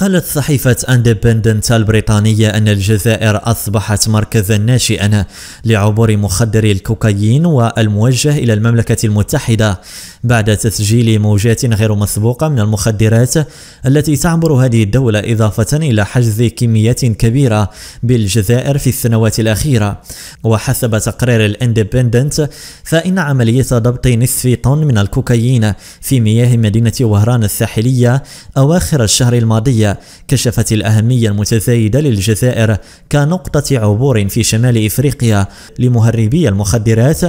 قالت صحيفة اندبندنت البريطانية أن الجزائر أصبحت مركزا ناشئا لعبور مخدر الكوكايين والموجه إلى المملكة المتحدة بعد تسجيل موجات غير مسبوقة من المخدرات التي تعبر هذه الدولة إضافة إلى حجز كميات كبيرة بالجزائر في السنوات الأخيرة وحسب تقرير الاندبندنت فإن عملية ضبط نصف طن من الكوكايين في مياه مدينة وهران الساحلية أواخر الشهر الماضي كشفت الأهمية المتزايدة للجزائر كنقطة عبور في شمال إفريقيا لمهربي المخدرات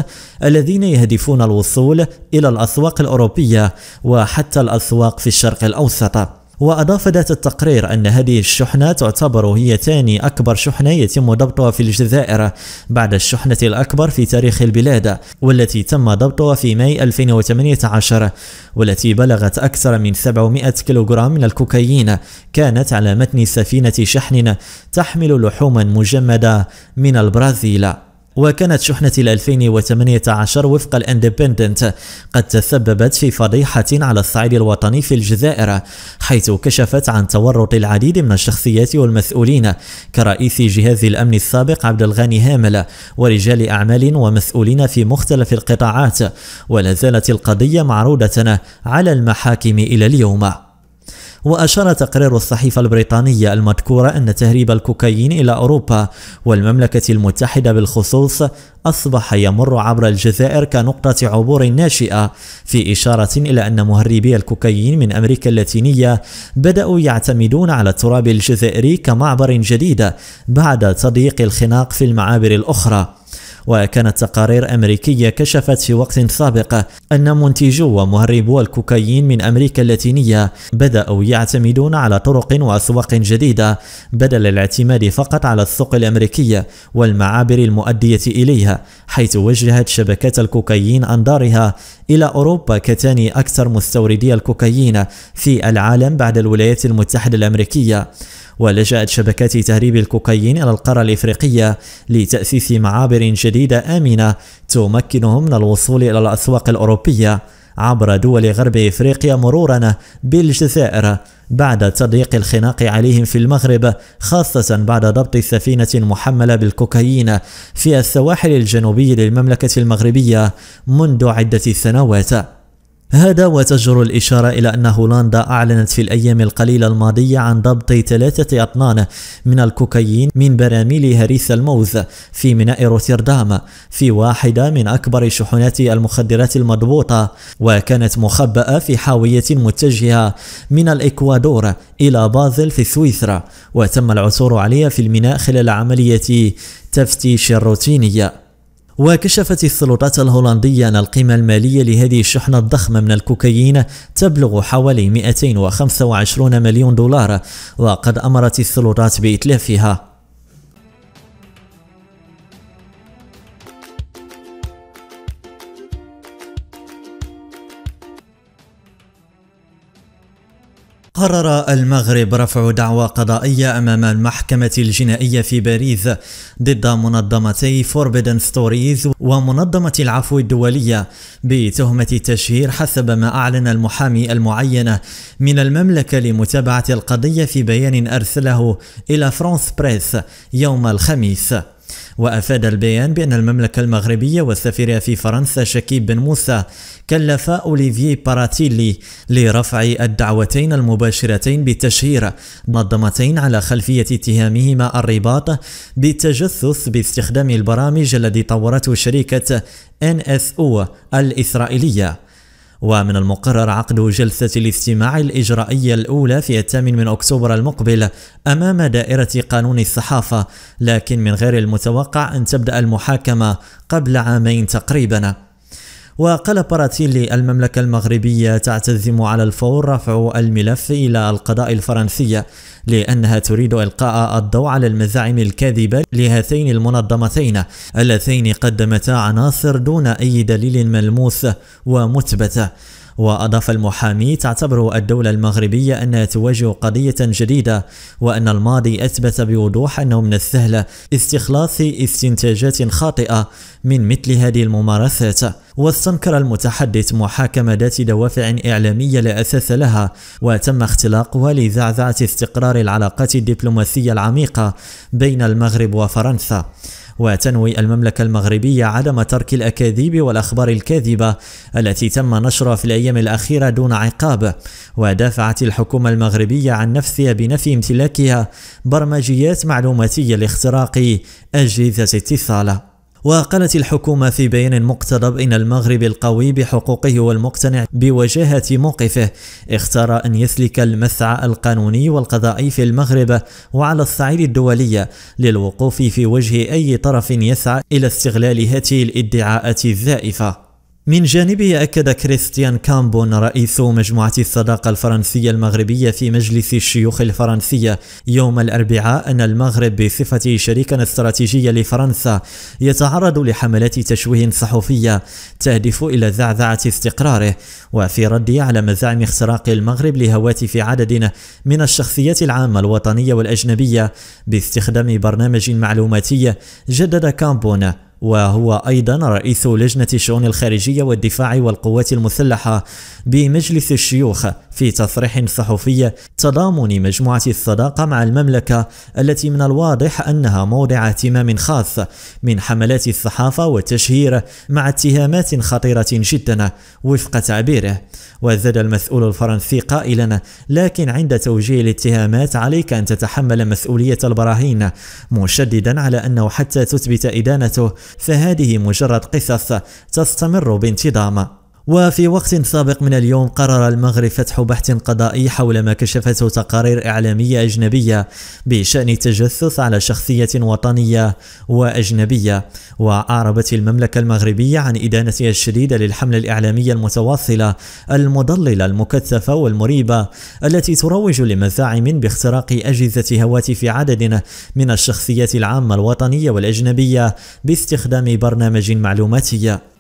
الذين يهدفون الوصول إلى الأسواق الأوروبية وحتى الأسواق في الشرق الأوسط وأضاف ذات التقرير أن هذه الشحنة تعتبر هي ثاني أكبر شحنة يتم ضبطها في الجزائر بعد الشحنة الأكبر في تاريخ البلاد والتي تم ضبطها في ماي 2018 والتي بلغت أكثر من 700 كيلوغرام من الكوكايين كانت على متن سفينة شحن تحمل لحوما مجمدة من البرازيل وكانت شحنة 2018 وفق الاندبندنت قد تسببت في فضيحة على الصعيد الوطني في الجزائر حيث كشفت عن تورط العديد من الشخصيات والمسؤولين كرئيس جهاز الأمن السابق عبد الغني هامل ورجال أعمال ومسؤولين في مختلف القطاعات ولا زالت القضية معروضة على المحاكم إلى اليوم وأشار تقرير الصحيفة البريطانية المذكورة أن تهريب الكوكايين إلى أوروبا والمملكة المتحدة بالخصوص أصبح يمر عبر الجزائر كنقطة عبور ناشئة في إشارة إلى أن مهربي الكوكايين من أمريكا اللاتينية بدأوا يعتمدون على التراب الجزائري كمعبر جديد بعد تضييق الخناق في المعابر الأخرى وكانت تقارير أمريكية كشفت في وقت سابق أن منتجو ومهربو الكوكايين من أمريكا اللاتينية بدأوا يعتمدون على طرق وأسواق جديدة بدل الاعتماد فقط على السوق الأمريكية والمعابر المؤدية إليها حيث وجهت شبكات الكوكايين أنظارها إلى أوروبا كثاني أكثر مستوردي الكوكايين في العالم بعد الولايات المتحدة الأمريكية ولجأت شبكات تهريب الكوكايين إلى القارة الإفريقية لتأسيس معابر جديدة آمنة تمكنهم من الوصول إلى الأسواق الأوروبية عبر دول غرب إفريقيا مرورا بالجزائر بعد تضييق الخناق عليهم في المغرب خاصة بعد ضبط سفينة محملة بالكوكايين في السواحل الجنوبية للمملكة المغربية منذ عدة سنوات هذا وتجر الإشارة إلى أن هولندا أعلنت في الأيام القليلة الماضية عن ضبط ثلاثة أطنان من الكوكايين من براميل هريث الموز في ميناء روتردام في واحدة من أكبر شحنات المخدرات المضبوطة وكانت مخبأة في حاوية متجهة من الإكوادور إلى بازل في سويسرا وتم العثور عليها في الميناء خلال عملية تفتيش روتينية وكشفت السلطات الهولندية أن القيمة المالية لهذه الشحنة الضخمة من الكوكايين تبلغ حوالي 225 مليون دولار وقد أمرت السلطات بإتلافها قرر المغرب رفع دعوى قضائية أمام المحكمة الجنائية في باريس ضد منظمتي فوربيدن ستوريز ومنظمة العفو الدولية بتهمة التشهير حسب ما أعلن المحامي المعين من المملكة لمتابعة القضية في بيان أرسله إلى فرانس بريس يوم الخميس وأفاد البيان بأن المملكة المغربية والسفير في فرنسا شكيب بن موسى كلف أوليفي باراتيلي لرفع الدعوتين المباشرتين بتشهير منظمتين على خلفية اتهامهما الرباط بالتجسس باستخدام البرامج التي طورته شركة NSO الإسرائيلية ومن المقرر عقد جلسة الاستماع الإجرائية الأولى في الثامن من أكتوبر المقبل أمام دائرة قانون الصحافة لكن من غير المتوقع أن تبدأ المحاكمة قبل عامين تقريباً وقال براتيلي المملكة المغربية تعتزم على الفور رفع الملف إلى القضاء الفرنسية لأنها تريد إلقاء الضوء على المزاعم الكاذبة لهاتين المنظمتين اللتين قدمتا عناصر دون أي دليل ملموس ومثبت وأضاف المحامي تعتبر الدولة المغربية أنها تواجه قضية جديدة وأن الماضي أثبت بوضوح أنه من السهل استخلاص استنتاجات خاطئة من مثل هذه الممارسات واستنكر المتحدث محاكمة ذات دوافع إعلامية لا أساس لها وتم اختلاقها لزعزعة استقرار العلاقات الدبلوماسية العميقة بين المغرب وفرنسا وتنوي المملكة المغربية عدم ترك الأكاذيب والأخبار الكاذبة التي تم نشرها في الأيام الأخيرة دون عقاب ودافعت الحكومة المغربية عن نفسها بنفي امتلاكها برمجيات معلوماتية لاختراق أجهزة اتصالات وقالت الحكومة في بيان مقتضب إن المغرب القوي بحقوقه والمقتنع بوجاهة موقفه اختار أن يسلك المسعى القانوني والقضائي في المغرب وعلى الصعيد الدولي للوقوف في وجه أي طرف يسعى إلى استغلال هذه الادعاءات الزائفة من جانبه أكد كريستيان كامبون رئيس مجموعة الصداقة الفرنسية المغربية في مجلس الشيوخ الفرنسية يوم الأربعاء أن المغرب بصفة شريكا استراتيجيا لفرنسا يتعرض لحملات تشويه صحفية تهدف إلى زعزعة استقراره وفي رده على مزاعم اختراق المغرب لهواتف عدد من الشخصيات العامة الوطنية والأجنبية باستخدام برنامج معلوماتي جدد كامبون وهو أيضا رئيس لجنة الشؤون الخارجية والدفاع والقوات المسلحة بمجلس الشيوخ في تصريح صحفي تضامن مجموعة الصداقة مع المملكة التي من الواضح أنها موضع اهتمام خاص من حملات الصحافة والتشهير مع اتهامات خطيرة جدا وفق تعبيره وزاد المسؤول الفرنسي قائلا لكن عند توجيه الاتهامات عليك أن تتحمل مسؤولية البراهين مشددا على أنه حتى تثبت إدانته فهذه مجرد قصص تستمر بانتظام وفي وقت سابق من اليوم قرر المغرب فتح بحث قضائي حول ما كشفته تقارير إعلامية أجنبية بشأن التجسس على شخصية وطنية وأجنبية وأعربت المملكة المغربية عن إدانتها الشديدة للحملة الإعلامية المتواصلة المضللة المكثفة والمريبة التي تروج لمزاعم باختراق أجهزة هواتف عدد من الشخصيات العامة الوطنية والأجنبية باستخدام برنامج معلوماتي